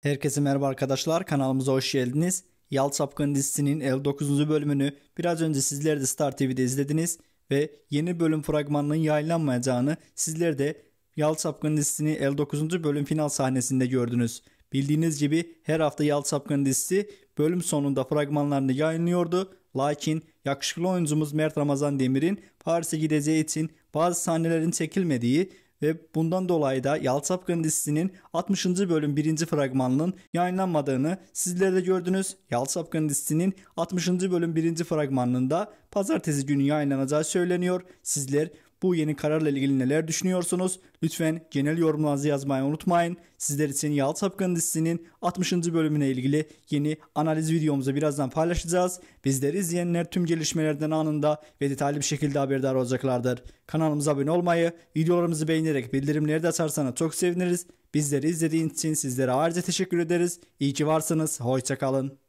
Herkese merhaba arkadaşlar kanalımıza hoş geldiniz. Yal Sapkın dizisinin 9. bölümünü biraz önce sizler de Star TV'de izlediniz ve yeni bölüm fragmanının yayınlanmayacağını sizler de Yal Sapkın dizisini 9. bölüm final sahnesinde gördünüz. Bildiğiniz gibi her hafta Yal Sapkın dizisi bölüm sonunda fragmanlarını yayınlıyordu. Lakin yakışıklı oyuncumuz Mert Ramazan Demir'in Paris'e gideceği için bazı sahnelerin çekilmediği ve bundan dolayı da Yalçapkın dizisinin 60. bölüm 1. fragmanının yayınlanmadığını sizler de gördünüz. Yalçapkın dizisinin 60. bölüm 1. fragmanında pazartesi günü yayınlanacağı söyleniyor. Sizler bu yeni kararla ilgili neler düşünüyorsunuz? Lütfen genel yorumlarınızı yazmayı unutmayın. Sizler için Yal Sapkın dizisinin 60. bölümüne ilgili yeni analiz videomuzu birazdan paylaşacağız. Bizleri izleyenler tüm gelişmelerden anında ve detaylı bir şekilde haberdar olacaklardır. Kanalımıza abone olmayı, videolarımızı beğenerek bildirimleri de açarsanız çok seviniriz. Bizleri izlediğiniz için sizlere ayrıca teşekkür ederiz. İyi ki varsınız. Hoşçakalın.